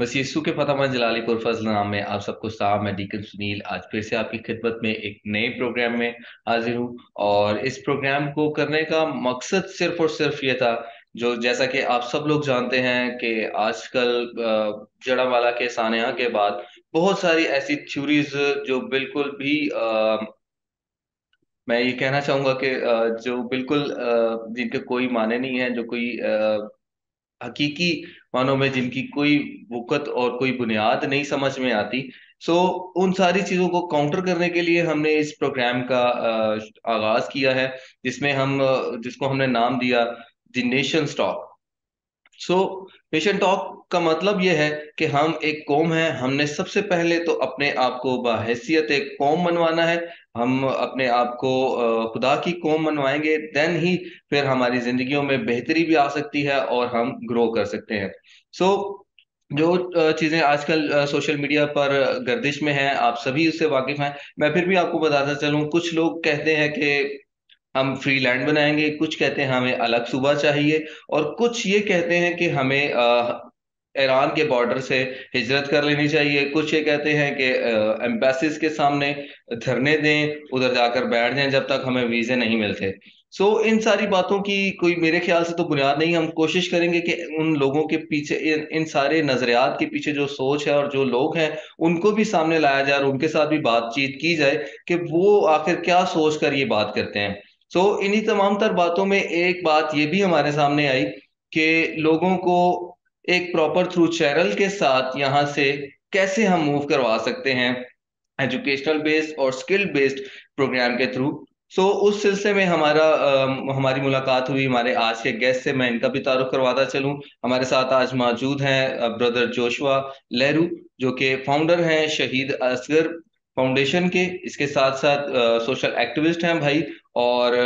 बस यीशु के फतेहमंद जलाली पुरफजल नाम में आप सबको साहब मैं डीकन सुनील आज फिर से आपकी खिदमत में एक नए प्रोग्राम में हाजिर हूँ और इस प्रोग्राम को करने का मकसद सिर्फ और सिर्फ ये था जो जैसा कि आप सब लोग जानते हैं कि आजकल जड़ावाला के सानहा के बाद बहुत सारी ऐसी थ्यूरीज जो बिल्कुल भी आ, मैं ये कहना चाहूंगा कि जो बिल्कुल जिनके कोई माने नहीं है जो कोई हकीकी मानों में जिनकी कोई वक़्त और कोई बुनियाद नहीं समझ में आती सो so, उन सारी चीज़ों को काउंटर करने के लिए हमने इस प्रोग्राम का आगाज़ किया है जिसमें हम जिसको हमने नाम दिया the nation stock so patient talk का मतलब यह है कि हम एक कौम है हमने सबसे पहले तो अपने आप को बाहैसियत एक कौम बनवाना है हम अपने आप को खुदा की कौम बनवाएंगे देन ही फिर हमारी जिंदगियों में बेहतरी भी आ सकती है और हम ग्रो कर सकते हैं सो so, जो चीज़ें आजकल सोशल मीडिया पर गर्दिश में हैं आप सभी उससे वाकिफ़ हैं मैं फिर भी आपको बताता चलूँ कुछ लोग कहते हैं कि हम फ्री लैंड बनाएंगे कुछ कहते हैं हमें अलग सूबा चाहिए और कुछ ये कहते हैं कि हमें ईरान के बॉर्डर से हिजरत कर लेनी चाहिए कुछ ये कहते हैं कि एम्बेसिस के सामने धरने दें उधर जाकर बैठ जाएं जब तक हमें वीज़े नहीं मिलते सो so, इन सारी बातों की कोई मेरे ख्याल से तो बुनियाद नहीं हम कोशिश करेंगे कि उन लोगों के पीछे इन, इन सारे नज़रियात के पीछे जो सोच है और जो लोग हैं उनको भी सामने लाया जाए और उनके साथ भी बातचीत की जाए कि वो आखिर क्या सोच कर ये बात करते हैं सो so, इन्हीं तमाम तर बातों में एक बात ये भी हमारे सामने आई कि लोगों को एक प्रॉपर थ्रू चैनल के साथ यहाँ से कैसे हम मूव करवा सकते हैं एजुकेशनल बेस्ड और स्किल बेस्ड प्रोग्राम के थ्रू सो so, उस सिलसिले में हमारा आ, हमारी मुलाकात हुई हमारे आज के गेस्ट से मैं इनका भी तारुफ करवाता चलूं हमारे साथ आज मौजूद हैं ब्रदर जोशुआ लहरू जो कि फाउंडर हैं शहीद असगर फाउंडेशन के इसके साथ साथ सोशल एक्टिविस्ट हैं भाई और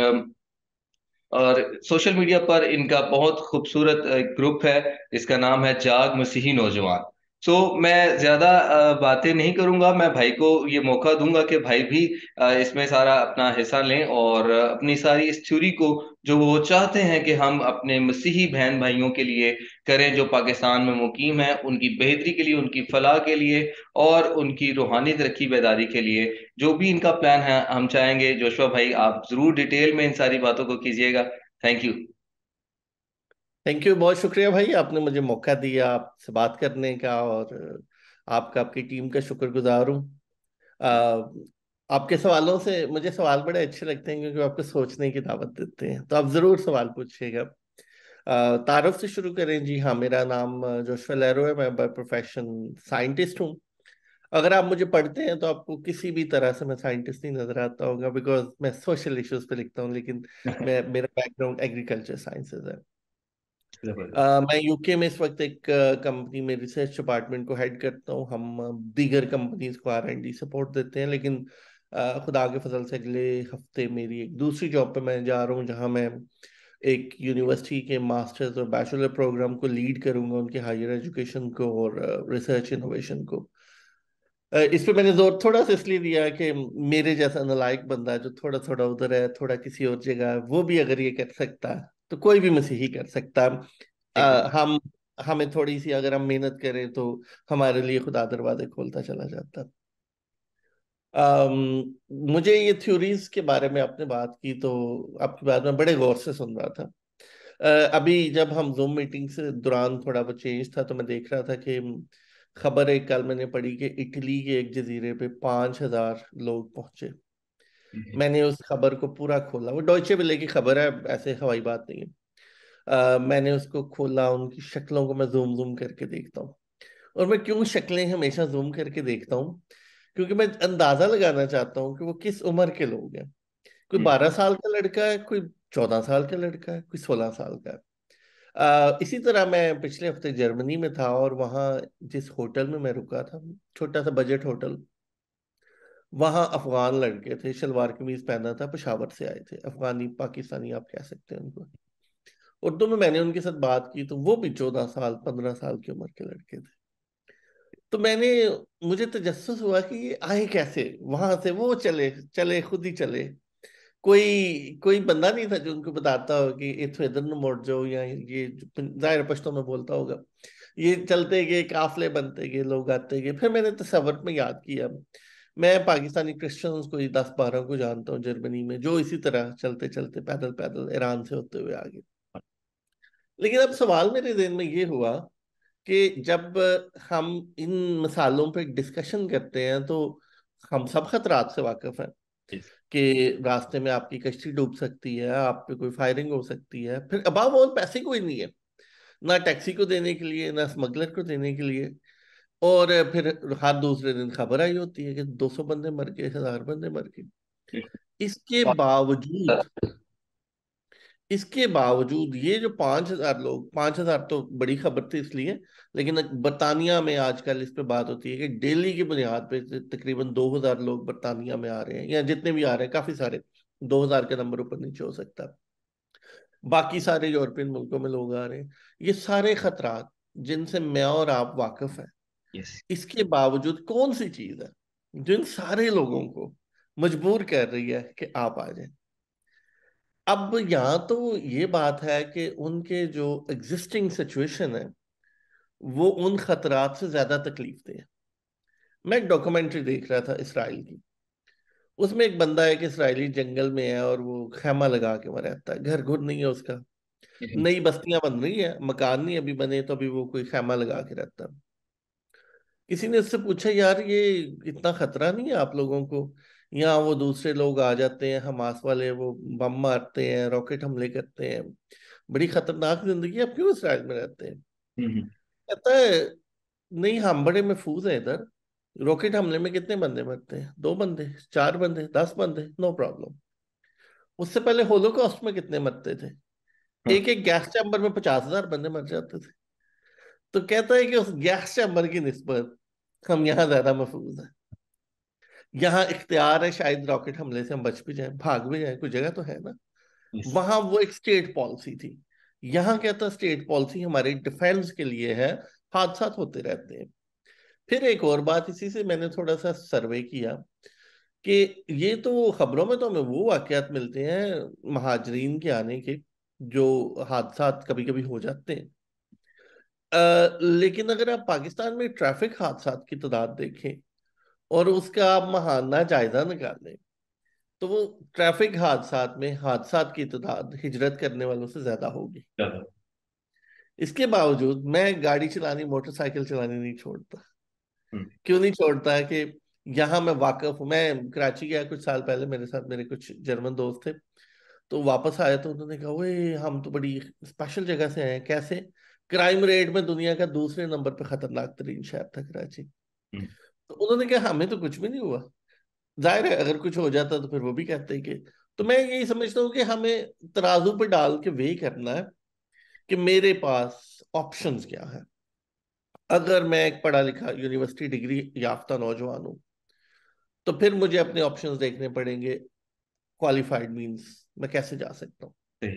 और सोशल मीडिया पर इनका बहुत खूबसूरत ग्रुप है इसका नाम है जाग मसीही नौजवान सो so, मैं ज्यादा बातें नहीं करूंगा मैं भाई को ये मौका दूंगा कि भाई भी इसमें सारा अपना हिस्सा लें और अपनी सारी इस थ्यूरी को जो वो चाहते हैं कि हम अपने मसीही बहन भाइयों के लिए करें जो पाकिस्तान में मुकीम है उनकी बेहतरी के लिए उनकी फलाह के लिए और उनकी रूहानी तरक्की बेदारी के लिए जो भी इनका प्लान है हम चाहेंगे जोशवा भाई आप जरूर डिटेल में इन सारी बातों को कीजिएगा थैंक यू थैंक यू बहुत शुक्रिया भाई आपने मुझे मौका दिया आपसे बात करने का और आपका आपकी टीम का शुक्रगुजार हूँ आपके सवालों से मुझे सवाल बड़े अच्छे लगते हैं क्योंकि आपको सोचने की दावत देते हैं तो आप ज़रूर सवाल पूछिएगा तारफ से शुरू करें जी हाँ मेरा नाम जोशवा लहरो है मैं बाय प्रोफेशन साइंटिस्ट हूँ अगर आप मुझे पढ़ते हैं तो आपको किसी भी तरह से मैं साइंटिस्ट नहीं नजर आता होगा बिकॉज मैं सोशल इश्यूज पे लिखता हूँ लेकिन मैं मेरा बैकग्राउंड एग्रीकल्चर साइंसेज है मैं यूके में इस वक्त एक कंपनी में रिसर्च डिपार्टमेंट को हेड करता हूँ हम दीगर कंपनीज को आर एंड डी सपोर्ट देते हैं लेकिन आ, खुदा के फजल से अगले हफ्ते मेरी एक दूसरी जॉब पे मैं जा रहा हूँ जहाँ मैं एक यूनिवर्सिटी के मास्टर्स और बैचलर प्रोग्राम को लीड करूंगा उनके हायर एजुकेशन को और रिसर्च इनोवेशन को इस पर मैंने जोर थोड़ा सा इसलिए दिया कि मेरे जैसा नलायक बंदा जो थोड़ा थोड़ा उधर है थोड़ा किसी और जगह है वो भी अगर ये कर सकता है तो कोई भी मसीही कर सकता आ, हम हमें थोड़ी सी अगर हम मेहनत करें तो हमारे लिए खुदा दरवाजे खोलता चला जाता मुझे ये थ्योरीज के बारे में आपने बात की तो आपकी बात में बड़े गौर से सुन रहा था uh, अभी जब हम जूम मीटिंग से दौरान थोड़ा वो चेंज था तो मैं देख रहा था कि खबर एक कल मैंने पढ़ी कि इटली के एक जजीरे पे पांच हजार लोग पहुंचे हम्म। मैंने उस खबर को पूरा खोला वो डॉयचे बिले की खबर है ऐसे हवाई बात नहीं है मैंने उसको खोला उनकी शक्लों को मैं जूम जूम करके देखता हूँ और मैं क्यों शक्लें हमेशा जूम करके देखता हूँ क्योंकि मैं अंदाजा लगाना चाहता हूँ कि वो किस उम्र के लोग हैं कोई हम्म। बारह साल का लड़का है कोई चौदह साल का लड़का है कोई सोलह साल का है इसी तरह मैं पिछले हफ्ते जर्मनी में था और वहाँ जिस होटल में मैं रुका था छोटा सा बजट होटल वहां अफगान लड़के थे शलवार कमीज पहना था पशावर से आए थे अफगानी पाकिस्तानी आप कह सकते हैं उनको उर्दू में मैंने उनके साथ बात की तो वो भी चौदह साल पंद्रह साल की उम्र के लड़के थे तो मैंने मुझे तजस हुआ कि ये आए कैसे वहां से वो चले चले खुद ही चले कोई कोई बंदा नहीं था जो उनको बताता हो कि इतो इधर न मुड़ जाओ या ये जाहिर पश्तों में बोलता होगा ये चलते गए काफले बनते गए लोग आते गए फिर मैंने तस्वर में याद किया मैं पाकिस्तानी क्रिश्चियंस को दस बारह को जानता हूँ जर्मनी में जो इसी तरह चलते चलते पैदल पैदल ईरान से होते हुए आगे लेकिन अब सवाल मेरे जहन में ये हुआ कि जब हम इन मसालों पर डिस्कशन करते हैं तो हम सब खतरात से वाकिफ हैं कि रास्ते में आपकी कश्ती डूब सकती है आप पे कोई फायरिंग हो सकती है फिर अबाव और पैसे कोई नहीं है ना टैक्सी को देने के लिए ना स्मगलर को देने के लिए और फिर हर दूसरे दिन खबर आई होती है कि 200 बंदे मर गए हजार बंदे मर गए इसके हाँ। बावजूद इसके बावजूद ये जो पांच हजार लोग पांच हजार तो बड़ी खबर थी इसलिए लेकिन बरतानिया में आजकल इस पे बात होती है कि डेली की बुनियाद पे तकरीबन दो हजार लोग बरतानिया में आ रहे हैं या जितने भी आ रहे हैं काफी सारे दो हजार के नंबर ऊपर नीचे हो सकता बाकी सारे यूरोपियन मुल्कों में लोग आ रहे हैं ये सारे खतरा जिनसे मैं और आप वाकिफ हैं yes. इसके बावजूद कौन सी चीज है जो इन सारे लोगों को मजबूर कर रही है कि आप आ जाए अब यहाँ तो ये बात है कि उनके जो एग्जिस्टिंग सिचुएशन है वो उन खतरात से ज्यादा तकलीफ दे मैं एक डॉक्यूमेंट्री देख रहा था इसराइल की उसमें एक बंदा है कि इसराइली जंगल में है और वो खेमा लगा के वह रहता है घर घुर नहीं है उसका हम्म। नई बस्तियां बन रही है मकान नहीं अभी बने तो अभी वो कोई खेमा लगा के रहता है किसी ने उससे पूछा यार ये इतना खतरा नहीं है आप लोगों को यहाँ वो दूसरे लोग आ जाते हैं हमास वाले वो बम मारते हैं रॉकेट हमले करते हैं बड़ी खतरनाक जिंदगी आप क्यों इस राज में रहते हैं हम्म, हम्म। कहता है नहीं हम बड़े महफूज हैं इधर रॉकेट हमले में कितने बंदे मरते हैं दो बंदे चार बंदे दस बंदे नो प्रॉब्लम उससे पहले कॉस्ट में कितने मरते थे हाँ। एक एक गैस चैम्बर में पचास हजार बंदे मर जाते थे तो कहता है कि उस गैस चैम्बर की नस्बत हम यहाँ ज्यादा महफूज है यहाँ इख्तियार है शायद रॉकेट हमले से हम बच भी जाए भाग भी जाए कोई जगह तो है ना वहां वो एक स्टेट पॉलिसी थी यहाँ क्या था स्टेट पॉलिसी हमारे डिफेंस के लिए है हादसा तो होते रहते हैं फिर एक और बात इसी से मैंने थोड़ा सा सर्वे किया कि ये तो खबरों में तो हमें वो वाकयात मिलते हैं महाजरीन के आने के जो हादसा कभी कभी हो जाते हैं लेकिन अगर आप पाकिस्तान में ट्रैफिक हादसा की तादाद देखें और उसका आप महाना जायजा निकालें तो वो ट्रैफिक हादसा में हादसा की तादाद हिजरत करने वालों से ज्यादा होगी इसके बावजूद मैं गाड़ी चलानी मोटरसाइकिल चलानी नहीं छोड़ता हम्म। क्यों नहीं छोड़ता कि यहाँ मैं वाकफ हूँ मैं कराची गया कुछ साल पहले मेरे साथ मेरे कुछ जर्मन दोस्त थे तो वापस आया तो उन्होंने कहा वो हम तो बड़ी स्पेशल जगह से आए कैसे क्राइम रेट में दुनिया का दूसरे नंबर पर खतरनाक तरीन शहर था कराची हम्म। तो उन्होंने कहा हमें तो कुछ भी नहीं हुआ जाहिर है अगर कुछ हो जाता तो फिर वो भी कहते कि तो मैं यही समझता हूँ कि हमें तराजू पर डाल के वे करना है कि मेरे पास ऑप्शंस क्या है अगर मैं एक पढ़ा लिखा यूनिवर्सिटी डिग्री याफ्ता नौजवान हूँ तो फिर मुझे अपने ऑप्शंस देखने पड़ेंगे क्वालिफाइड मींस मैं कैसे जा सकता हूँ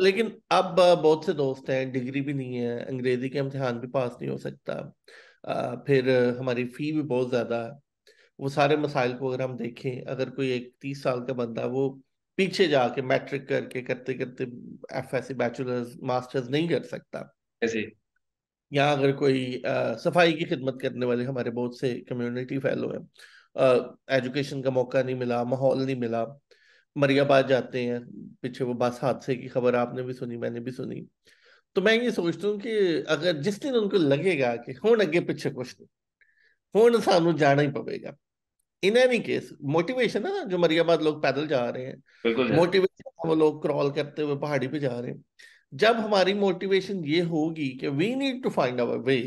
लेकिन अब बहुत से दोस्त हैं डिग्री भी नहीं है अंग्रेजी के इम्तिहान भी पास नहीं हो सकता फिर हमारी फी भी बहुत ज़्यादा है वो सारे मसाइल को अगर हम देखें अगर कोई एक तीस साल का बंदा वो पीछे जाके मैट्रिक करके करते करते F S C bachelors masters नहीं कर सकता या अगर कोई आ, सफाई की खिदमत करने वाले हमारे बहुत से कम्युनिटी फैलो हैं एजुकेशन का मौका नहीं मिला माहौल नहीं मिला मरियाबाद जाते हैं पीछे वो बस हादसे की खबर आपने भी सुनी मैंने भी सुनी तो मैं ये सोचता हूँ कि अगर जिस दिन उनको लगेगा कि हूँ अगे पिछे कुछ नहीं हूँ सामू जाना ही पवेगा इन एनी केस मोटिवेशन है ना जो मरियाबाद लोग पैदल जा रहे हैं मोटिवेशन वो लोग क्रॉल करते हुए पहाड़ी पे जा रहे हैं जब हमारी मोटिवेशन ये होगी कि we need to find our way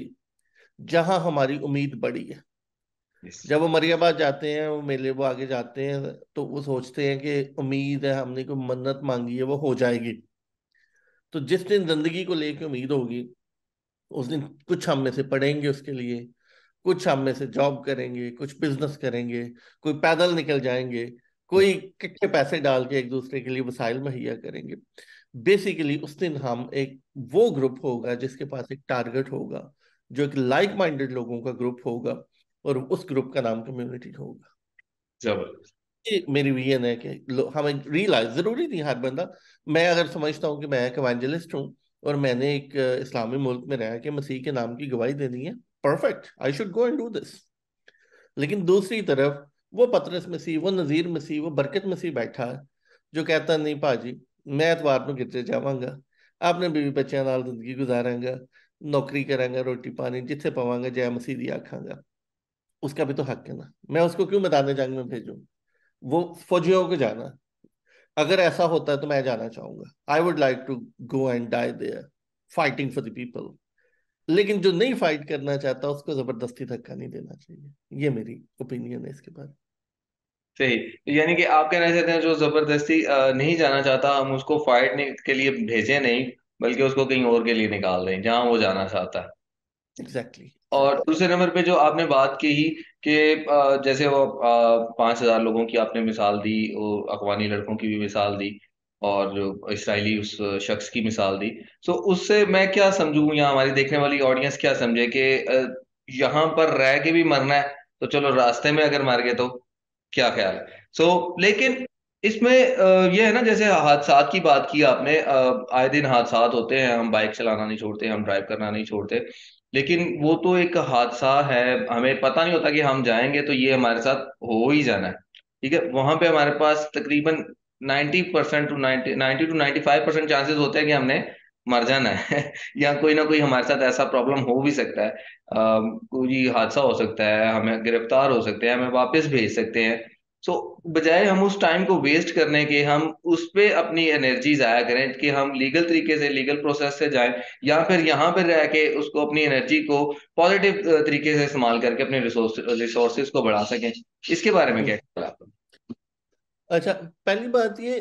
जहां हमारी उम्मीद बड़ी है जब वो मरियाबाद जाते हैं वो मेले वो आगे जाते हैं तो वो सोचते हैं कि उम्मीद है हमने कोई मन्नत मांगी है वो हो जाएगी तो जिस दिन जिंदगी को लेके उम्मीद होगी उस दिन कुछ हम में से पढ़ेंगे उसके लिए कुछ हम में से जॉब करेंगे कुछ बिजनेस करेंगे कोई पैदल निकल जाएंगे कोई कितने पैसे डाल के एक दूसरे के लिए वसाइल मुहैया करेंगे बेसिकली उस दिन हम एक वो ग्रुप होगा जिसके पास एक टारगेट होगा जो एक लाइक माइंडेड लोगों का ग्रुप होगा और उस ग्रुप का नाम कम्युनिटी होगा जबरदस्त मेरी विजन है कि हमें रियलाइज जरूरी नहीं हर बंदा मैं अगर समझता हूँ कि मैं एक एवेंजलिस्ट हूँ और मैंने एक इस्लामी मुल्क में रह के मसीह के नाम की गवाही देनी है perfect I should go and do this लेकिन दूसरी तरफ वो पतरस मसीह वो नज़ीर मसीह वो बरकत मसीह बैठा है जो कहता नहीं भाजी मैं एतवार को गिरते जावगा अपने बीवी बच्चे जिंदगी ਜ਼ਿੰਦਗੀ नौकरी करेंगे रोटी पानी जिथे पवानगा जय मसीह ਮਸੀਹ उसका भी तो हक है ना मैं उसको क्यों मैदान जंग में भेजू वो फौजियों को जाना अगर ऐसा होता है तो मैं जाना चाहूंगा I would like to go and die there fighting for the people लेकिन जो नहीं फाइट करना चाहता उसको जबरदस्ती धक्का नहीं देना चाहिए ये मेरी ओपिनियन है इसके बारे सही यानी कि आप कहना चाहते हैं जो जबरदस्ती नहीं जाना चाहता हम उसको फाइट के लिए भेजें नहीं बल्कि उसको कहीं और के लिए निकाल दें जहां वो जाना चाहता है एग्जैक्टली exactly. और दूसरे नंबर पे जो आपने बात कही कि जैसे वो पांच हजार लोगों की आपने मिसाल दी और अफगानी लड़कों की भी मिसाल दी और जो इसराइली उस शख्स की मिसाल दी तो उससे मैं क्या समझू या हमारी देखने वाली ऑडियंस क्या समझे कि यहाँ पर रह के भी मरना है तो चलो रास्ते में अगर मर गए तो क्या ख्याल है सो so, लेकिन इसमें यह है ना जैसे हादसा की बात की आपने आए दिन हादसा होते हैं हम बाइक चलाना नहीं छोड़ते हम ड्राइव करना नहीं छोड़ते लेकिन वो तो एक हादसा है हमें पता नहीं होता कि हम जाएंगे तो ये हमारे साथ हो ही जाना है ठीक है वहां पे हमारे पास तकरीबन 90 percent to ninety ninety two five percent chances होते हैं कि हमने मर जाना है या कोई ना कोई हमारे साथ ऐसा प्रॉब्लम हो भी सकता है कोई हादसा हो सकता है हमें गिरफ्तार हो सकते हैं हमें वापस भेज सकते हैं सो बजाय हम उस टाइम को वेस्ट करने के हम उस पर अपनी एनर्जी ज़ाया करें कि हम लीगल तरीके से लीगल प्रोसेस से जाएं या फिर यहाँ पर रह के उसको अपनी एनर्जी को पॉजिटिव तरीके से इस्तेमाल करके अपने रिसोर्स रिसोर्सेज को बढ़ा सकें इसके बारे में क्या आप अच्छा पहली बात ये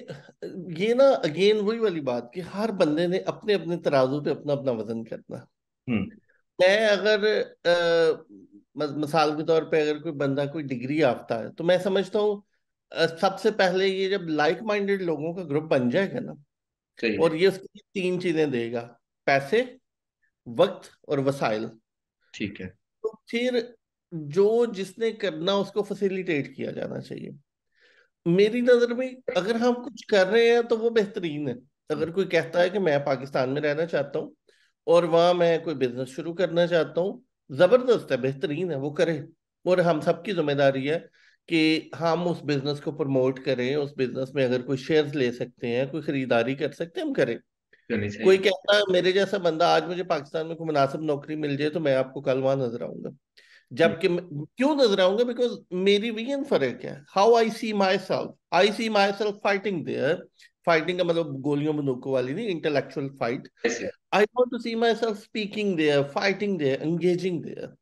ये ना अगेन वही वाली बात कि हर बंदे ने अपने अपने तराजू पे अपना अपना वजन करना हम्म। मैं अगर आ, मिसाल के तौर पे अगर कोई बंदा कोई डिग्री आपता है तो मैं समझता हूँ सबसे पहले ये जब लाइक माइंडेड लोगों का ग्रुप बन जाएगा ना और ये उसके तीन चीजें देगा पैसे वक्त और वसाइल ठीक है तो फिर जो जिसने करना उसको फैसिलिटेट किया जाना चाहिए मेरी नजर में अगर हम कुछ कर रहे हैं तो वो बेहतरीन है अगर कोई कहता है कि मैं पाकिस्तान में रहना चाहता हूँ और वहां मैं कोई बिजनेस शुरू करना चाहता हूँ ज़बरदस्त है बेहतरीन है वो करे और हम सबकी जिम्मेदारी है कि हम उस बिजनेस को प्रमोट करें उस बिजनेस में अगर कोई शेयर्स ले सकते हैं कोई खरीदारी कर सकते हैं हम करें कोई कहता है मेरे जैसा बंदा आज मुझे पाकिस्तान में कोई मुनासिब नौकरी मिल जाए तो मैं आपको कल वहां नजर आऊंगा जबकि हम्म। क्यों नजर आऊंगा बिकॉज मेरी विजन फर्क है how I see myself I see myself fighting there fighting का मतलब गोलियों बंदूकों वाली नहीं intellectual fight I want to see myself speaking there fighting there engaging there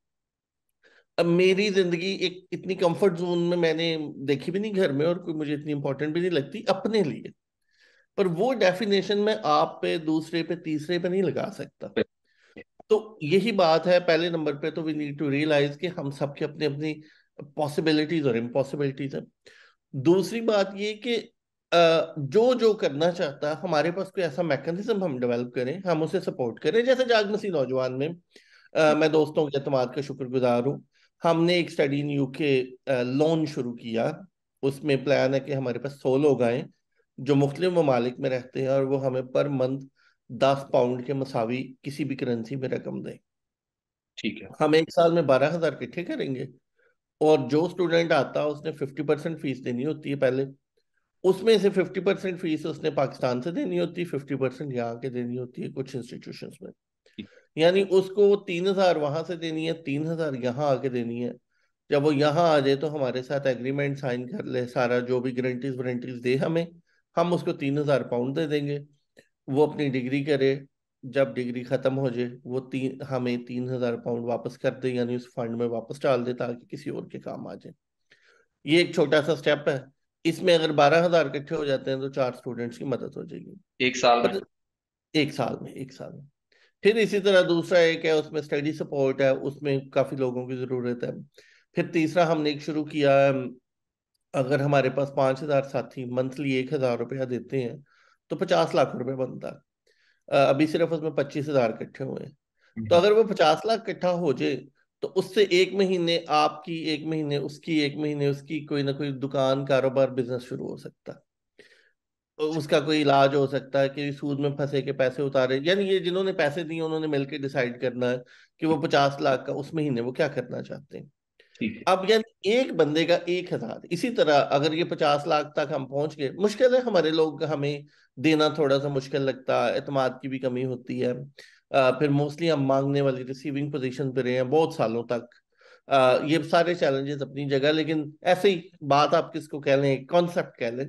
अब मेरी जिंदगी एक इतनी कंफर्ट जोन में मैंने देखी भी नहीं घर में और कोई मुझे इतनी इंपॉर्टेंट भी नहीं लगती अपने लिए पर वो डेफिनेशन मैं आप पे दूसरे पे तीसरे पे नहीं लगा सकता तो यही बात है पहले नंबर पे तो वी नीड टू रियलाइज कि हम सबके अपने अपनी पॉसिबिलिटीज और इम्पॉसिबिलिटीज है दूसरी बात ये कि जो जो करना चाहता है हमारे पास कोई ऐसा मैकेनिज्म हम डेवलप करें हम उसे सपोर्ट करें जैसे जाग मसी नौजवान में आ, हम्म। मैं दोस्तों के अतमाद का शुक्रगुजार हूँ हमने एक स्टडी इन यूके लोन शुरू किया उसमें प्लान है कि हमारे पास सौ लोग आए जो मुख्तु ममालिक में रहते हैं और वो हमें पर मंथ दस पाउंड के मसावी किसी भी करेंसी में रकम दें ठीक है हम एक साल में बारह हजार इकट्ठे करेंगे और जो स्टूडेंट आता है उसने फिफ्टी परसेंट फीस देनी होती है पहले उसमें से फिफ्टी परसेंट फीस उसने पाकिस्तान से देनी होती है फिफ्टी परसेंट यहाँ के देनी होती है कुछ इंस्टीट्यूशन में यानी उसको वो तीन हजार वहां से देनी है तीन हजार यहाँ आके देनी है जब वो यहाँ आ जाए तो हमारे साथ एग्रीमेंट साइन कर ले सारा जो भी गारंटीज वारंटीज दे हमें हम उसको तीन हजार पाउंड दे देंगे वो अपनी डिग्री करे जब डिग्री खत्म हो जाए वो तीन हमें तीन हजार पाउंड वापस कर दे यानी उस फंड में वापस डाल दे ताकि किसी और के काम आ जाए ये एक छोटा सा स्टेप है इसमें अगर बारह हजार इकट्ठे हो जाते हैं तो चार स्टूडेंट्स की मदद हो जाएगी एक साल में एक साल में एक साल में फिर इसी तरह दूसरा एक है उसमें स्टडी सपोर्ट है उसमें काफी लोगों की जरूरत है फिर तीसरा हमने एक शुरू किया है अगर हमारे पास पांच हजार साथी मंथली एक हजार रुपया देते हैं तो पचास लाख रुपए बनता है अभी सिर्फ उसमें पच्चीस हजार इकट्ठे हुए हैं तो हम्म। अगर वो पचास लाख इकट्ठा हो जाए तो उससे एक महीने आपकी एक महीने उसकी एक महीने उसकी कोई ना कोई दुकान कारोबार बिजनेस शुरू हो सकता उसका कोई इलाज हो सकता है कि सूद में फंसे के पैसे उतारे यानी ये जिन्होंने पैसे दिए उन्होंने मिलकर डिसाइड करना है कि वो पचास लाख का उस महीने वो क्या करना चाहते हैं अब यानी एक बंदे का एक हजार इसी तरह अगर ये पचास लाख तक हम पहुंच गए मुश्किल है हमारे लोग हमें देना थोड़ा सा मुश्किल लगता है एतमाद की भी कमी होती है फिर मोस्टली हम मांगने वाली रिसीविंग पोजीशन पे रहे हैं बहुत सालों तक ये सारे चैलेंजेस अपनी जगह लेकिन ऐसे ही बात आप किसको कह लें कॉन्सेप्ट कह लें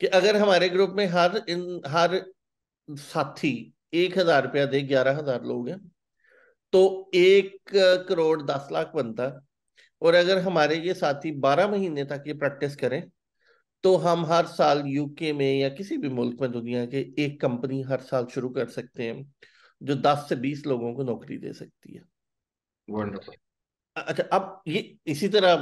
कि अगर हमारे ग्रुप में हर इन हर साथी एक हजार रुपया दे ग्यारह हजार लोग हैं तो एक करोड़ दस लाख बनता और अगर हमारे ये साथी बारह महीने तक ये प्रैक्टिस करें तो हम हर साल यूके में या किसी भी मुल्क में दुनिया के एक कंपनी हर साल शुरू कर सकते हैं जो दस से बीस लोगों को नौकरी दे सकती है अच्छा अब ये इसी तरह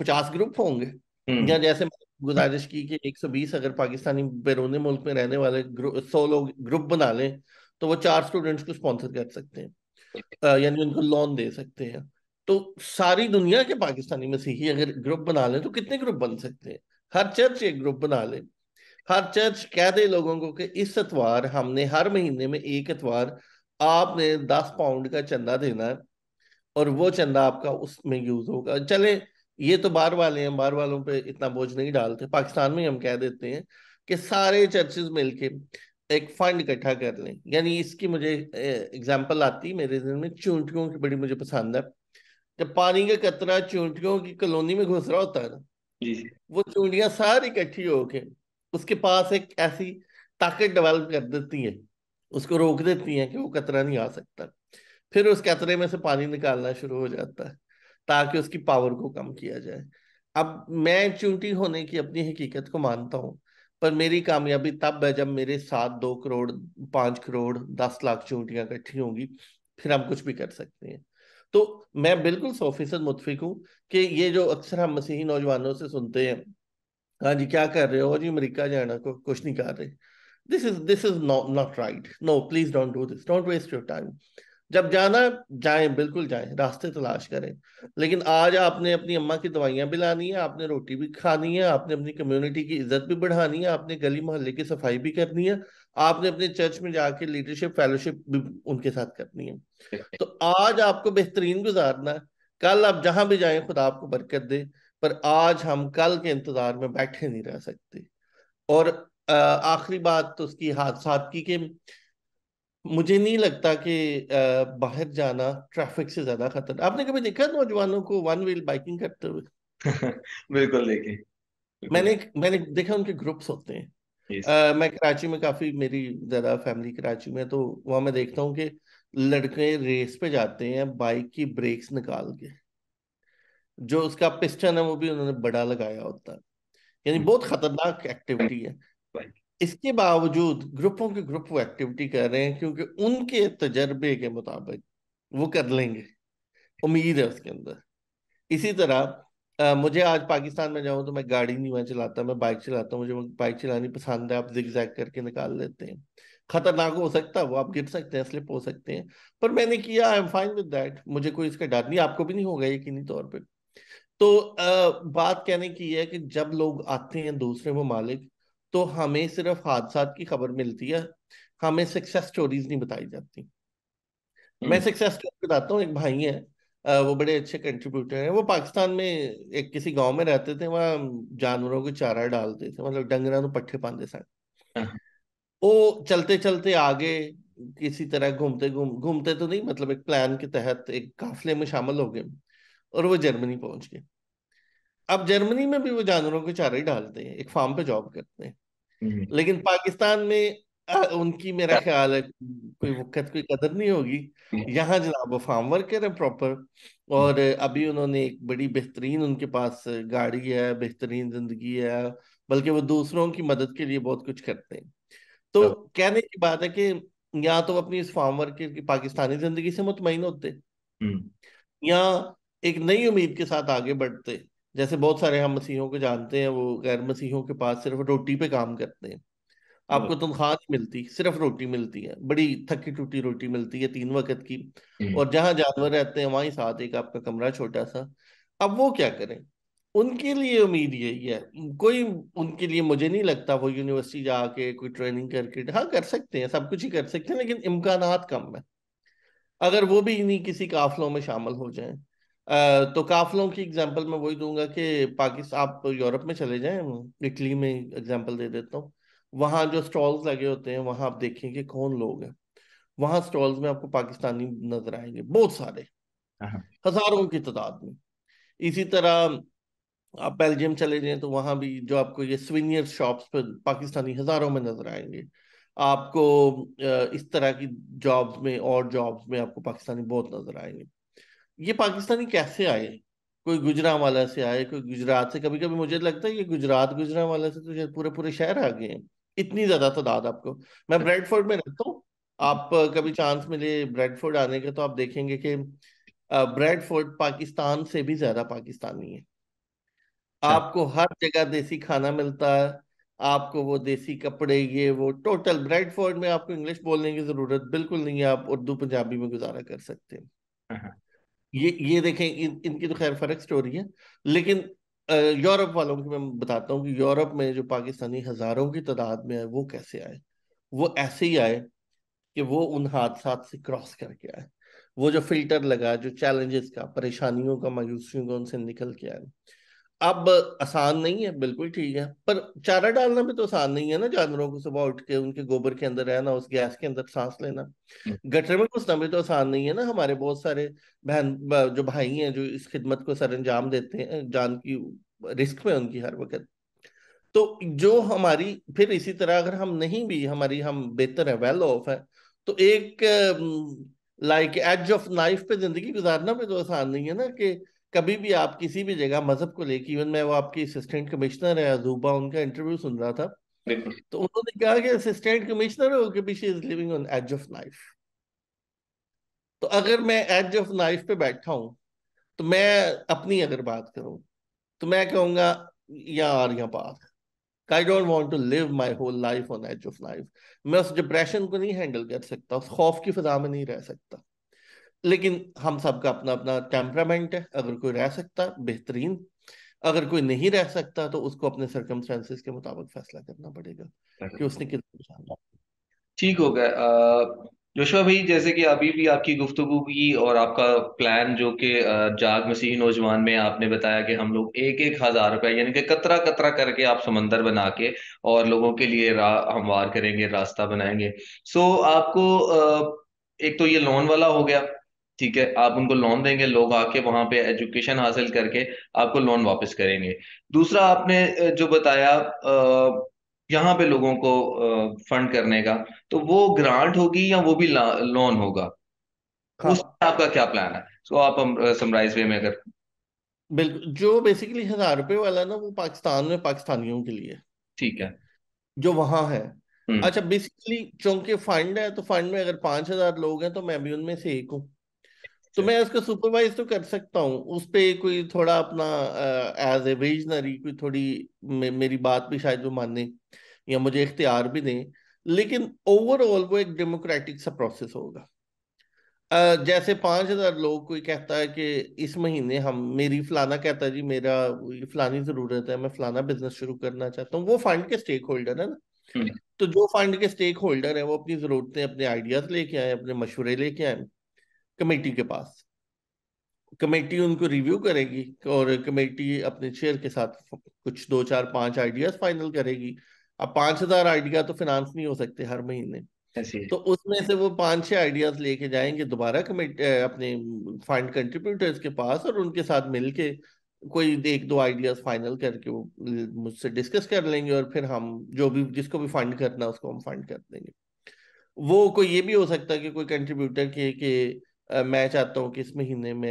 पचास ग्रुप होंगे हम्म। या जैसे गुजारिश की कि 120 अगर पाकिस्तानी बैरून मुल्क में रहने वाले सौ लोग ग्रुप बना लें तो वो चार स्टूडेंट्स को स्पॉन्सर कर सकते हैं यानी उनको लोन दे सकते हैं तो सारी दुनिया के पाकिस्तानी में ही अगर ग्रुप बना लें तो कितने ग्रुप बन सकते हैं हर चर्च एक ग्रुप बना ले हर चर्च कह दे लोगों को कि इस एतवार हमने हर महीने में एक एतवार आपने दस पाउंड का चंदा देना है और वो चंदा आपका उसमें यूज होगा चले ये तो बाहर वाले हैं बाहर वालों पे इतना बोझ नहीं डालते पाकिस्तान में हम कह देते हैं कि सारे चर्चेज मिलके एक फंड इकट्ठा कर लें यानी इसकी मुझे एग्जाम्पल आती मेरे दिन में चूंटियों की बड़ी मुझे पसंद है जब पानी का कतरा चूंटियों की कॉलोनी में घुस रहा होता है ना वो चूंटियां सारी इकट्ठी होके उसके पास एक ऐसी ताकत डेवलप कर देती है उसको रोक देती हैं कि वो कतरा नहीं आ सकता फिर उस कतरे में से पानी निकालना शुरू हो जाता है ताकि उसकी पावर को कम किया जाए अब मैं चूंटी होने की अपनी हकीकत को मानता हूँ पर मेरी कामयाबी तब है जब मेरे साथ दो करोड़ पांच करोड़ दस लाख चूंटियां इकट्ठी होंगी फिर हम कुछ भी कर सकते हैं तो मैं बिल्कुल सौ फीसद मुतफिक हूँ कि ये जो अक्सर हम मसीही नौजवानों से सुनते हैं हाँ जी क्या कर रहे हो जी अमरीका जाना को कुछ नहीं कर रहे this is this is not not right no please don't do this don't waste your time जब जाना जाए बिल्कुल जाए रास्ते तलाश करें लेकिन आज आपने अपनी अम्मा की दवाइयाँ भी लानी है आपने रोटी भी खानी है आपने अपनी कम्युनिटी की इज्जत भी बढ़ानी है आपने गली मोहल्ले की सफाई भी करनी है आपने अपने चर्च में जाके लीडरशिप फेलोशिप भी उनके साथ करनी है तो आज आपको बेहतरीन गुजारना है कल आप जहां भी जाए खुद आपको बरकत दे पर आज हम कल के इंतजार में बैठे नहीं रह सकते और आखिरी बात तो उसकी हाथ साथ की कि मुझे नहीं लगता कि बाहर जाना ट्रैफिक से ज्यादा खतरनाक आपने कभी देखा नौजवानों को वन व्हील बाइकिंग करते हुए बिल्कुल देखे मैंने मैंने देखा उनके ग्रुप्स होते हैं uh, मैं कराची में काफी मेरी ज्यादा फैमिली कराची में तो वहां मैं देखता हूँ कि लड़के रेस पे जाते हैं बाइक की ब्रेक्स निकाल के जो उसका पिस्टन है वो भी उन्होंने बड़ा लगाया होता है यानी hmm. बहुत खतरनाक एक्टिविटी है इसके बावजूद ग्रुपों के ग्रुप वो एक्टिविटी कर रहे हैं क्योंकि उनके तजर्बे के मुताबिक वो कर लेंगे उम्मीद है उसके अंदर इसी तरह आ, मुझे आज पाकिस्तान में जाऊं तो मैं गाड़ी नहीं मैं चलाता मैं बाइक चलाता हूँ मुझे बाइक चलानी पसंद है आप जिक करके निकाल लेते हैं खतरनाक हो सकता है वो आप गिर सकते हैं स्लिप हो सकते हैं पर मैंने किया I am fine with that मुझे कोई इसका डर नहीं आपको भी नहीं होगा यकीनी तौर पर तो आ, बात कहने की है कि जब लोग आते हैं दूसरे ममालिक तो हमें सिर्फ हादसा की खबर मिलती है हमें सक्सेस स्टोरीज नहीं बताई जाती हम्म। मैं सक्सेस स्टोरी बताता हूँ एक भाई है वो बड़े अच्छे कंट्रीब्यूटर हैं वो पाकिस्तान में एक किसी गांव में रहते थे वहां जानवरों को चारा डालते थे मतलब डंगर ਨੂੰ पट्ठे पाते ਸਨ हाँ। वो चलते चलते आगे किसी तरह घूमते घूमते घूमते तो नहीं मतलब एक प्लान के तहत एक काफले में शामिल हो गए और वो जर्मनी पहुंच गए अब जर्मनी में भी वो जानवरों के चारे डालते हैं एक फार्म पे जॉब करते हैं हम्म। लेकिन पाकिस्तान में उनकी मेरा हाँ। ख्याल है कोई वक्त कोई कदर नहीं होगी हम्म। यहाँ जनाब वो फार्म वर्कर है प्रॉपर और अभी उन्होंने एक बड़ी बेहतरीन उनके पास गाड़ी है बेहतरीन जिंदगी है बल्कि वो दूसरों की मदद के लिए बहुत कुछ करते हैं तो हाँ। कहने की बात है कि या तो अपनी इस फार्म वर्कर की पाकिस्तानी जिंदगी से मुतमिन होते हम्म। या एक नई उम्मीद के साथ आगे बढ़ते जैसे बहुत सारे हम मसीहों को जानते हैं वो गैर मसीहों के पास सिर्फ रोटी पे काम करते हैं आपको हाँ। तनख्वाह तो नहीं मिलती सिर्फ रोटी मिलती है बड़ी थकी टूटी रोटी मिलती है तीन वक्त की हम्म। और जहाँ जानवर रहते हैं वहीं साथ एक आपका कमरा छोटा सा अब वो क्या करें उनके लिए उम्मीद यही है कोई उनके लिए मुझे नहीं लगता वो यूनिवर्सिटी जाके कोई ट्रेनिंग करके हाँ कर सकते हैं सब कुछ ही कर सकते हैं लेकिन इम्कान कम है अगर वो भी इन्हीं किसी काफलों में शामिल हो जाए तो काफलों की एग्जांपल मैं वही दूंगा कि पाकिस्तान आप यूरोप में चले जाएं इटली में एग्जांपल दे देता हूँ वहाँ जो स्टॉल्स लगे होते हैं वहाँ आप देखें कि कौन लोग हैं वहाँ स्टॉल्स में आपको पाकिस्तानी नजर आएंगे बहुत सारे हाँ। हजारों की तादाद में इसी तरह आप बेल्जियम चले जाएं तो वहाँ भी जो आपको ये स्विनियर शॉप्स पर पाकिस्तानी हजारों में नजर आएंगे आपको इस तरह की जॉब्स में और जॉब्स में आपको पाकिस्तानी बहुत नजर आएंगे ये पाकिस्तानी कैसे आए कोई गुजरा वाला से आए कोई गुजरात से कभी कभी मुझे लगता है ये गुजरात गुजरा वाला से तो शायद पूरे पूरे शहर आ गए हैं इतनी ज्यादा तादाद आपको मैं ब्रेडफोर्ड में रहता हूँ आप हम्म। कभी चांस मिले ब्रेडफोर्ड आने का तो आप देखेंगे कि ब्रेडफोर्ड पाकिस्तान से भी ज्यादा पाकिस्तानी है अच्छा। आपको हर जगह देसी खाना मिलता है आपको वो देसी कपड़े ये वो टोटल ब्रेडफोर्ड में आपको इंग्लिश बोलने की जरूरत बिल्कुल नहीं है आप उर्दू पंजाबी में गुजारा कर सकते हैं हाँ, हाँ। ये ये देखें इन, इनकी तो खैर फर्क स्टोरी है लेकिन यूरोप वालों की मैं बताता हूँ कि यूरोप में जो पाकिस्तानी हजारों की तादाद में आए वो कैसे आए वो ऐसे ही आए कि वो उन हादसा से क्रॉस करके आए वो जो फिल्टर लगा जो चैलेंजेस का परेशानियों का मायूसियों का उनसे निकल के आए अब आसान नहीं है बिल्कुल ठीक है पर चारा डालना भी तो आसान नहीं है ना जानवरों को सुबह उठ के उनके गोबर के अंदर रहना उस गैस के अंदर सांस लेना हम्म। गटर में घुसना भी तो आसान नहीं है ना हमारे बहुत सारे बहन जो भाई हैं जो इस खिदमत को सर अंजाम देते हैं जान की रिस्क में उनकी हर वक्त तो जो हमारी फिर इसी तरह अगर हम नहीं भी हमारी हम बेहतर है वेल ऑफ है तो एक लाइक एज ऑफ लाइफ पे जिंदगी गुजारना भी तो आसान नहीं है ना कि कभी भी आप किसी भी जगह मजहब को लेके इवन मैं वो आपकी असिस्टेंट कमिश्नर है अजूबा उनका इंटरव्यू सुन रहा था तो उन्होंने कहा कि असिस्टेंट कमिश्नर है कि she is living on edge of life तो अगर मैं एज ऑफ लाइफ पे बैठा हूँ तो मैं अपनी अगर बात करूं तो मैं या आर या पास I don't want to live my whole life on edge of life मैं उस डिप्रेशन को नहीं हैंडल कर सकता उस खौफ की फिजा में नहीं रह सकता लेकिन हम सबका अपना अपना टेम्परामेंट है अगर कोई रह सकता बेहतरीन अगर कोई नहीं रह सकता तो उसको अपने सर्कमस्टेंसेस के मुताबिक फैसला करना पड़ेगा कि उसने कितना ठीक हो गया जोशवा भाई जैसे कि अभी भी आपकी गुफ्तु की और आपका प्लान जो कि जाग मसीह नौजवान में आपने बताया कि हम लोग एक एक हज़ार रुपए यानी कि कतरा कतरा करके आप समंदर बना के और लोगों के लिए राह हमवार करेंगे रास्ता बनाएंगे सो आपको एक तो ये लोन वाला हो गया ठीक है आप उनको लोन देंगे लोग आके वहां पे एजुकेशन हासिल करके आपको लोन वापस करेंगे दूसरा आपने जो बताया यहाँ पे लोगों को फंड करने का तो वो ग्रांट होगी या वो भी लोन होगा हाँ। उस आपका क्या प्लान है सो आप समराइज वे में अगर बिल्कुल जो बेसिकली हजार रुपए वाला ना वो पाकिस्तान में पाकिस्तानियों के लिए ठीक है जो वहां है हम्म। अच्छा बेसिकली चूंकि फंड है तो फंड में अगर पांच हजार लोग हैं तो मैं भी उनमें से एक हूँ तो मैं इसको सुपरवाइज तो कर सकता हूँ उस पर कोई थोड़ा अपना एज ए विजनरी कोई थोड़ी मे, मेरी बात भी शायद वो माने या मुझे इख्तियार भी दें लेकिन ओवरऑल वो एक डेमोक्रेटिक सा प्रोसेस होगा uh, जैसे पांच हजार लोग कोई कहता है कि इस महीने हम मेरी फलाना कहता है जी मेरा फलानी जरूरत है मैं फलाना बिजनेस शुरू करना चाहता हूँ वो फंड के स्टेक होल्डर है ना हम्म। तो जो फंड के स्टेक होल्डर है वो अपनी जरूरतें अपने आइडियाज लेके आए अपने मशवरे लेके आए कमेटी के पास कमेटी उनको रिव्यू करेगी और कमेटी अपने चेयर के साथ कुछ दो चार पांच आइडियाज फाइनल करेगी अब पांच हजार आइडिया तो फिनांस नहीं हो सकते हर महीने तो उसमें से वो पांच छह आइडियाज लेके जाएंगे दोबारा कमेटी अपने फंड कंट्रीब्यूटर्स के पास और उनके साथ मिलके कोई एक दो आइडियाज फाइनल करके वो मुझसे डिस्कस कर लेंगे और फिर हम जो भी जिसको भी फंड करना उसको हम फंड कर देंगे वो कोई ये भी हो सकता है कि कोई कंट्रीब्यूटर के, के मैं चाहता हूँ कि इस महीने में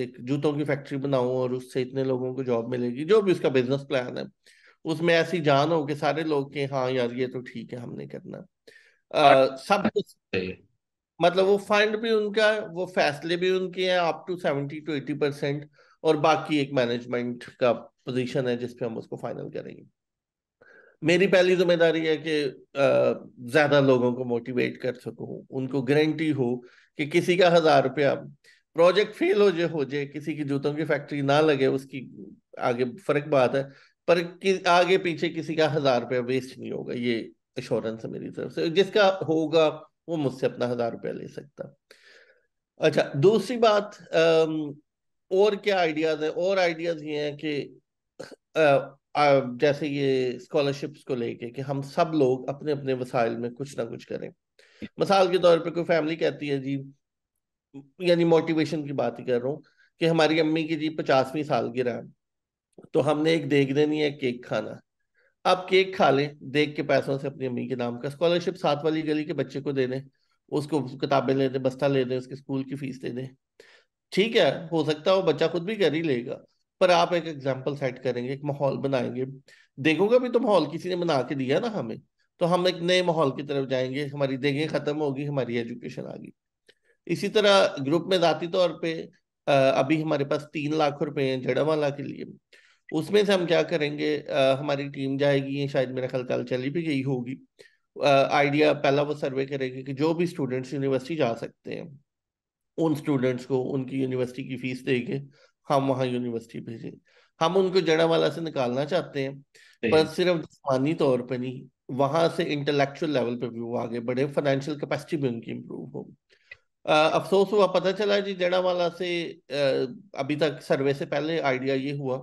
एक जूतों की फैक्ट्री बनाऊं और उससे इतने लोगों को जॉब मिलेगी जो भी उसका बिजनेस प्लान है उसमें ऐसी जान हो कि सारे लोग के हाँ यार ये तो ठीक है हमने करना आ, सब कुछ मतलब वो फंड भी उनका वो फैसले भी उनके हैं up to seventy two eighty percent और बाकी एक मैनेजमेंट का पोजीशन है जिसपे हम उसको फाइनल करेंगे मेरी पहली जिम्मेदारी है कि ज्यादा लोगों को मोटिवेट कर सकूं उनको गारंटी हो कि किसी का हजार रुपया प्रोजेक्ट फेल हो जाए हो जाए किसी की जूतों की फैक्ट्री ना लगे उसकी आगे फर्क बात है पर आगे पीछे किसी का हजार रुपया वेस्ट नहीं होगा ये अश्योरेंस है मेरी तरफ से जिसका होगा वो मुझसे अपना हजार रुपया ले सकता अच्छा दूसरी बात और क्या आइडियाज हैं और आइडियाज ये हैं कि जैसे ये स्कॉलरशिप्स को लेके कि हम सब लोग अपने अपने वसाइल में कुछ ना कुछ करें मिसाल के तौर पे कोई फैमिली कहती है जी यानी मोटिवेशन की बात ही कर रहा हूँ कि हमारी अम्मी की जी पचासवीं साल की रैम तो हमने एक देख देनी है केक खाना आप केक खा लें देख के पैसों से अपनी अम्मी के नाम का स्कॉलरशिप सात वाली गली के बच्चे को दे दें उसको किताबें ले दें बस्ता ले दें उसके स्कूल की फीस दे दें ठीक है हो सकता है वो बच्चा खुद भी कर ही लेगा पर आप एक एग्जाम्पल सेट करेंगे एक माहौल बनाएंगे देखोगे भी तो माहौल किसी ने बना के दिया ना हमें तो हम एक नए माहौल की तरफ जाएंगे हमारी देगें ख़त्म होगी हमारी एजुकेशन आ गई इसी तरह ग्रुप में ज़ाती तौर पर अभी हमारे पास तीन लाख रुपए हैं जड़ावाला के लिए उसमें से हम क्या करेंगे आ, हमारी टीम जाएगी ये शायद मेरा ख्याल कल चली भी गई होगी आइडिया पहला वो सर्वे करेगी कि जो भी स्टूडेंट्स यूनिवर्सिटी जा सकते हैं उन स्टूडेंट्स को उनकी यूनिवर्सिटी की फीस दे के हम वहाँ यूनिवर्सिटी भेजें हम उनको जड़ावाला से निकालना चाहते हैं पर सिर्फ जिसमानी तौर पर नहीं वहां से इंटेलेक्चुअल लेवल पे भी वो आगे बढ़े फाइनेंशियल कैपेसिटी भी उनकी इम्प्रूव हो अफसोस हुआ पता चला जी वाला से अभी तक सर्वे से पहले आइडिया ये हुआ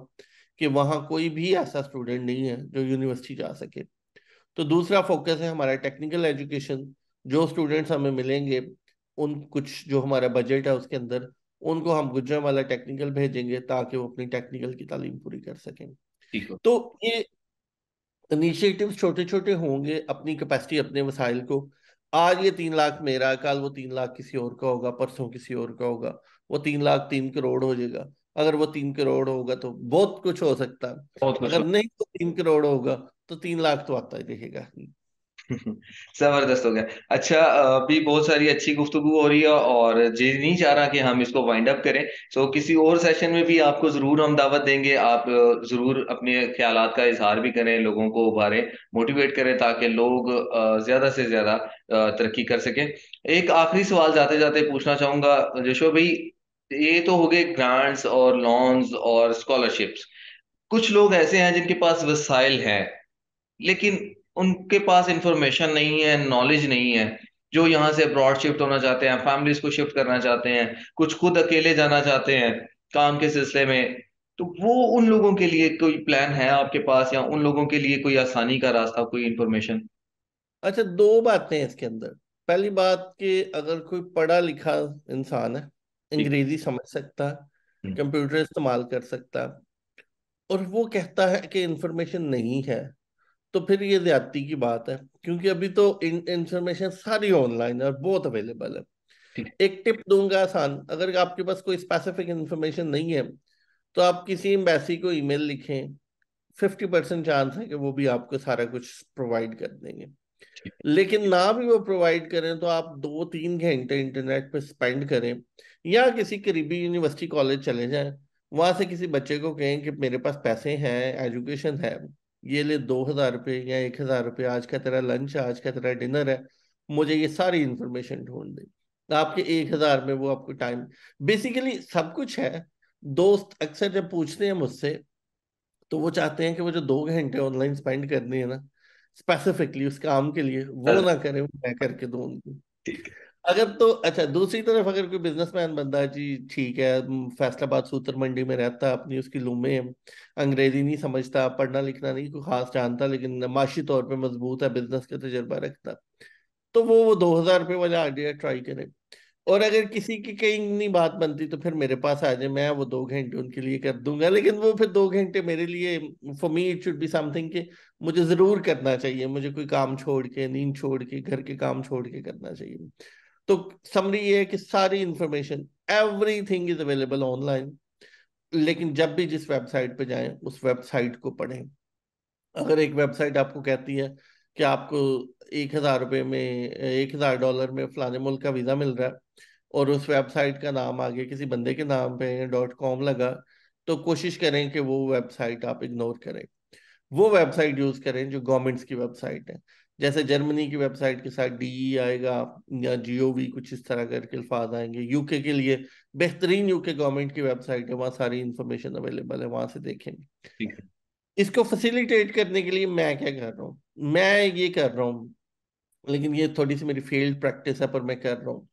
कि वहाँ कोई भी ऐसा स्टूडेंट नहीं है जो यूनिवर्सिटी जा सके तो दूसरा फोकस है हमारा टेक्निकल एजुकेशन जो स्टूडेंट्स हमें मिलेंगे उन कुछ जो हमारा बजट है उसके अंदर उनको हम गुजरा वाला टेक्निकल भेजेंगे ताकि वो अपनी टेक्निकल की तालीम पूरी कर सकें तो ये इनिशिएटिव छोटे छोटे होंगे अपनी कैपेसिटी अपने वसाइल को आज ये तीन लाख मेरा कल वो तीन लाख किसी और का होगा परसों किसी और का होगा वो तीन लाख तीन करोड़ हो जाएगा अगर वो तीन करोड़ होगा तो बहुत कुछ हो सकता है अगर नहीं तो तीन करोड़ होगा तो तीन लाख तो आता ही रहेगा जबरदस्त हो गया अच्छा अभी बहुत सारी अच्छी गुफ्तगु हो रही है और जी नहीं चाह रहा कि हम इसको वाइंड अप करें सो किसी और सेशन में भी आपको जरूर हम दावत देंगे आप जरूर अपने ख्याल का इजहार भी करें लोगों को उभारें मोटिवेट करें ताकि लोग ज्यादा से ज्यादा तरक्की कर सकें एक आखिरी सवाल जाते जाते पूछना चाहूंगा जशो भाई ये तो हो गए ग्रांट्स और लॉन्स और स्कॉलरशिप्स कुछ लोग ऐसे हैं जिनके पास वसाइल हैं लेकिन उनके पास इंफॉर्मेशन नहीं है नॉलेज नहीं है जो यहाँ से अब्रॉड शिफ्ट होना चाहते हैं फैमिलीज को शिफ्ट करना चाहते हैं कुछ खुद अकेले जाना चाहते हैं काम के सिलसिले में तो वो उन लोगों के लिए कोई प्लान है आपके पास या उन लोगों के लिए कोई आसानी का रास्ता कोई इंफॉर्मेशन अच्छा दो बातें इसके अंदर पहली बात कि अगर कोई पढ़ा लिखा इंसान है अंग्रेजी समझ सकता कंप्यूटर हम्म। इस्तेमाल कर सकता और वो कहता है कि इंफॉर्मेशन नहीं है तो फिर ये ज्यादती की बात है क्योंकि अभी तो इंफॉर्मेशन सारी ऑनलाइन है और बहुत अवेलेबल है एक टिप दूंगा आसान अगर आपके पास कोई स्पेसिफिक इंफॉर्मेशन नहीं है तो आप किसी एम्बेसी को ईमेल लिखें फिफ्टी परसेंट चांस है कि वो भी आपको सारा कुछ प्रोवाइड कर देंगे लेकिन ना भी वो प्रोवाइड करें तो आप दो तीन घंटे इंटरनेट पर स्पेंड करें या किसी करीबी यूनिवर्सिटी कॉलेज चले जाएं वहां से किसी बच्चे को कहें कि मेरे पास पैसे हैं एजुकेशन है ये ले दो हजार रुपये या एक हजार रुपये आज का तेरा लंच है आज का तेरा डिनर है मुझे ये सारी इंफॉर्मेशन ढूंढ दे आपके एक हजार में वो आपको टाइम बेसिकली सब कुछ है दोस्त अक्सर जब पूछते हैं मुझसे तो वो चाहते हैं कि वो जो दो घंटे ऑनलाइन स्पेंड करनी है ना स्पेसिफिकली उस काम के लिए वो हाँ। ना करें मैं करके दूंगी उनको अगर तो अच्छा दूसरी तरफ अगर कोई बिजनेसमैन बंदा जी ठीक है फैसलाबाद सूत्र मंडी में रहता अपनी उसकी लूम अंग्रेजी नहीं समझता पढ़ना लिखना नहीं कोई खास जानता लेकिन माशी तौर पे मजबूत है बिजनेस का तजर्बा रखता तो वो वो दो हजार रुपये वाला आइडिया ट्राई करे और अगर किसी की कहीं नहीं बात बनती तो फिर मेरे पास आ जाए मैं वो दो घंटे उनके लिए कर दूंगा लेकिन वो फिर दो घंटे मेरे लिए for me it should be something कि मुझे ज़रूर करना चाहिए मुझे कोई काम छोड़ के नींद छोड़ के घर के काम छोड़ के करना चाहिए तो समरी ये है कि सारी information everything is available online लेकिन जब भी जिस वेबसाइट पे जाएं उस वेबसाइट को पढ़ें अगर एक वेबसाइट आपको कहती है कि आपको एक हज़ार रुपये में एक हज़ार डॉलर में फलाने मुल्क का वीज़ा मिल रहा है और उस वेबसाइट का नाम आगे किसी बंदे के नाम पे डॉट कॉम लगा तो कोशिश करें कि वो वेबसाइट आप इग्नोर करें वो वेबसाइट यूज़ करें जो गवर्नमेंट्स की वेबसाइट है जैसे जर्मनी की वेबसाइट के साथ डी e आएगा या जियो वी कुछ इस तरह करके अल्फाज आएंगे यूके के लिए बेहतरीन यूके गवर्नमेंट की वेबसाइट है वहाँ सारी इंफॉर्मेशन अवेलेबल है वहां से देखेंगे इसको फैसिलिटेट करने के लिए मैं क्या कर रहा हूँ मैं ये कर रहा हूँ लेकिन ये थोड़ी सी मेरी फील्ड प्रैक्टिस है पर मैं कर रहा हूँ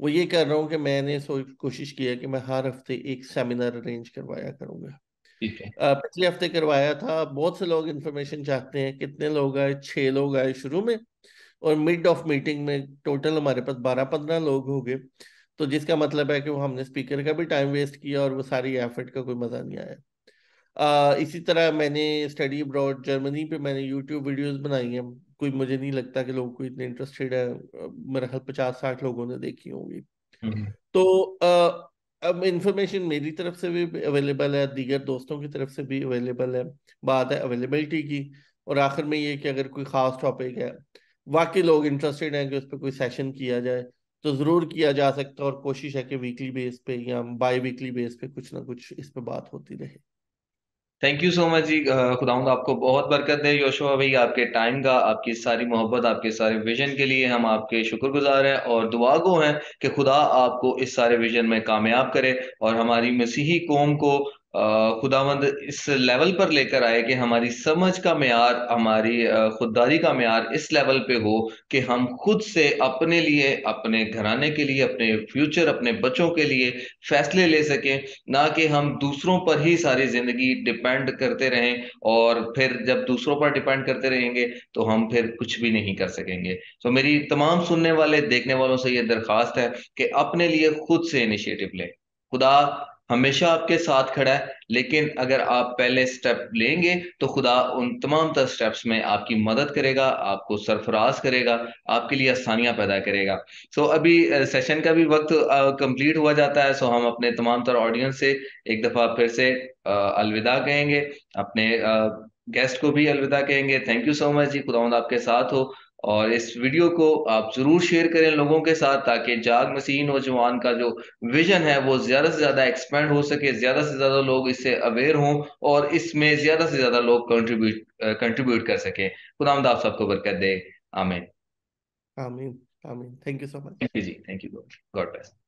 वो ये कर रहा हूँ कि मैंने कोशिश की है कि मैं हर हफ्ते एक सेमिनार अरेंज करवाया करूँगा पिछले हफ्ते करवाया था बहुत से लोग इन्फॉर्मेशन चाहते हैं कितने लोग आए छह लोग आए शुरू में और मिड ऑफ मीटिंग में टोटल हमारे पास बारह पंद्रह लोग हो गए तो जिसका मतलब है कि वो हमने स्पीकर का भी टाइम वेस्ट किया और वो सारी एफर्ट का कोई मजा नहीं आया आ, इसी तरह मैंने स्टडी अब्रॉड जर्मनी पे मैंने यूट्यूब वीडियोस बनाई हैं कोई मुझे नहीं लगता कि लोग कोई इतने इंटरेस्टेड है मेरा ख्याल पचास साठ लोगों ने देखी होंगी हम्म। तो आ, अब इन्फॉर्मेशन मेरी तरफ से भी अवेलेबल है दीगर दोस्तों की तरफ से भी अवेलेबल है बात है अवेलेबिलिटी की और आखिर में ये कि अगर कोई ख़ास टॉपिक है वाकई लोग इंटरेस्टेड हैं कि उस पर कोई सेशन किया जाए तो ज़रूर किया जा सकता है और कोशिश है कि वीकली बेस पे या बाई वीकली बेस पे कुछ ना कुछ इस पर बात होती रहे थैंक यू सो मच जी खुदाऊंगा आपको बहुत बरकत दे योशुआ भाई आपके टाइम का आपकी सारी मोहब्बत आपके सारे विजन के लिए हम आपके शुक्रगुजार हैं और दुआ गो हैं कि खुदा आपको इस सारे विजन में कामयाब करे और हमारी मसीही कौम को खुदावंद इस लेवल पर लेकर आए कि हमारी समझ का मैार हमारी खुददारी का मैार इस लेवल पे हो कि हम खुद से अपने लिए अपने घराने के लिए अपने फ्यूचर अपने बच्चों के लिए फैसले ले सकें ना कि हम दूसरों पर ही सारी ज़िंदगी डिपेंड करते रहें और फिर जब दूसरों पर डिपेंड करते रहेंगे तो हम फिर कुछ भी नहीं कर सकेंगे तो मेरी तमाम सुनने वाले देखने वालों से ये दरख्वास्त है कि अपने लिए खुद से इनिशिएटिव लें खुदा हमेशा आपके साथ खड़ा है लेकिन अगर आप पहले स्टेप लेंगे तो खुदा उन तमाम तर स्टेप्स में आपकी मदद करेगा आपको सरफराज करेगा आपके लिए आसानियां पैदा करेगा सो so, अभी सेशन का भी वक्त कंप्लीट हुआ जाता है सो so, हम अपने तमाम तर ऑडियंस से एक दफा फिर से अलविदा कहेंगे अपने गेस्ट को भी अलविदा कहेंगे थैंक यू सो मच जी खुदा आपके साथ हो और इस वीडियो को आप जरूर शेयर करें लोगों के साथ ताकि जाग मसीह नौजवान का जो विजन है वो ज्यादा से ज्यादा एक्सपेंड हो सके ज्यादा से ज्यादा लोग इससे अवेयर हों और इसमें ज्यादा से ज्यादा लोग कंट्रीब्यूट कंट्रीब्यूट कर सके खुदा आप सबको बरकत दे आमीन आमीन आमीन thank you so much thank you जी थैंक यू गॉड ब्लेस